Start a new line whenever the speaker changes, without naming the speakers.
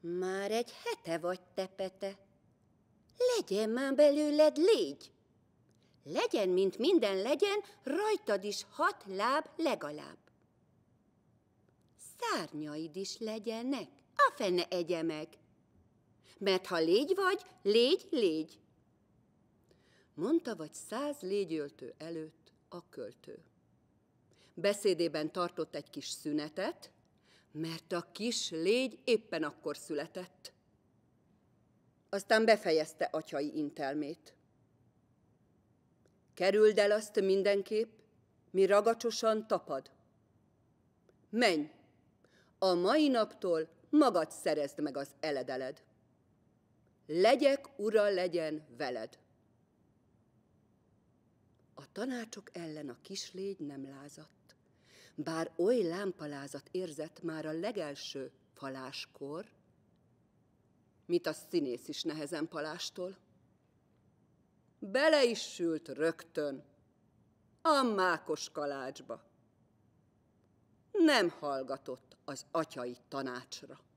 Már egy hete vagy tepete. Legyen már belőled légy. Legyen, mint minden legyen, rajtad is hat láb legalább. Szárnyaid is legyenek, a fene egye meg. Mert ha légy vagy, légy, légy. Mondta vagy száz légyöltő előtt a
költő. Beszédében tartott egy kis szünetet, mert a kis légy éppen akkor született. Aztán befejezte atyai intelmét. Kerüld el azt mindenképp, mi ragacsosan tapad. Menj! A mai naptól magad szerezd meg az eledeled. Legyek, ura, legyen veled. A tanácsok ellen a kislégy nem lázadt bár oly lámpalázat érzett már a legelső faláskor, mit a színész is nehezen palástól. Bele is sült rögtön a mákos kalácsba. Nem hallgatott az atyai tanácsra.